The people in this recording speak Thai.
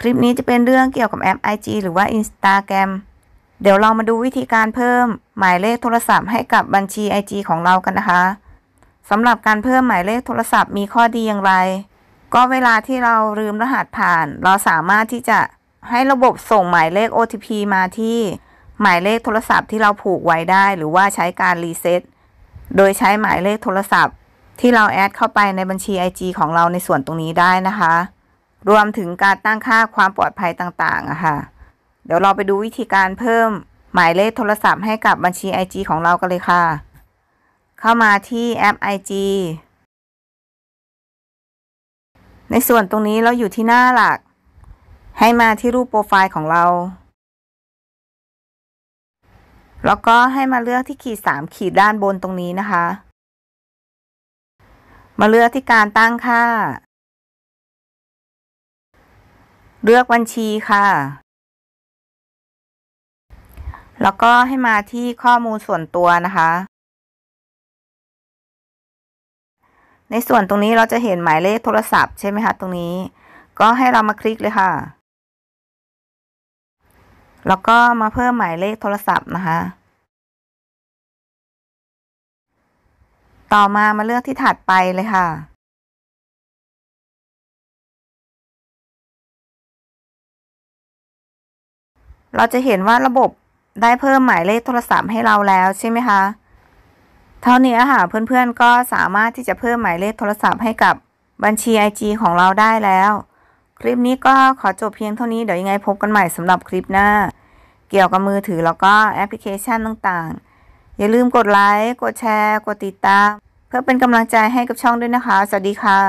คลิปนี้จะเป็นเรื่องเกี่ยวกับแอป IG หรือว่า Instagram เดี๋ยวเรามาดูวิธีการเพิ่มหมายเลขโทรศัพท์ให้กับบัญชี IG ของเรากันนะคะ สำหรับการเพิ่มหมายเลขโทรศัพท์มีข้อดีอย่างไร ก็เวลาที่เราลืมรหัสผ่าน เราสามารถที่จะให้ระบบส่งหมายเลข OTP มาที่ หมายเลขโทรศัพท์ที่เราผูกไว้ได้หรือว่าใช้การรีเซ็ตโดยใช้หมายเลขโทรศัพท์ ที่เราแอดเข้าไปในบัญชี IG ของเราในส่วนตรงนี้ได้นะคะรวมถึงการตั้งค่าความปลอดภัยต่างๆอะค่ะ เดี๋ยวเราไปดูวิธีการเพิ่มหมายเลขโทรศัพท์ให้กับบัญชี IG ของเรากันเลยค่ะ เข้ามาที่แอป IG ในส่วนตรงนี้เราอยู่ที่หน้าหลัก ให้มาที่รูปโปรไฟล์ของเราแล้วก็ให้มาเลือกที่ขีดสามขีดด้านบนตรงนี้นะคะ มาเลือกที่การตั้งค่าเลือกบัญชีค่ะ แล้วก็ให้มาที่ข้อมูลส่วนตัวนะคะ ในส่วนตรงนี้เราจะเห็นหมายเลขโทรศัพท์ใช่ไหมคะตรงนี้ ก็ให้เรามาคลิกเลยค่ะ แล้วก็มาเพิ่มหมายเลขโทรศัพท์นะคะ ต่อมามาเลือกที่ถัดไปเลยค่ะเราจะเห็นว่าระบบได้เพิ่มหมายเลขโทรศัพท์ให้เราแล้วใช่ไหมคะเท่านี้ค่ะเพื่อนๆก็สามารถที่จะเพิ่มหมายเลขโทรศัพท์ให้กับบัญชี IG ของเราได้แล้ว คลิปนี้ก็ขอจบเพียงเท่านี้เดี๋ยวยังไงพบกันใหม่สำหรับคลิปหน้า เกี่ยวกับมือถือ แล้วก็แอปพลิเคชันต่างๆ อย่าลืมกดไลค์กดแชร์กดติดตามเพื่อเป็นกำลังใจให้กับช่องด้วยนะคะ สวัสดีค่ะ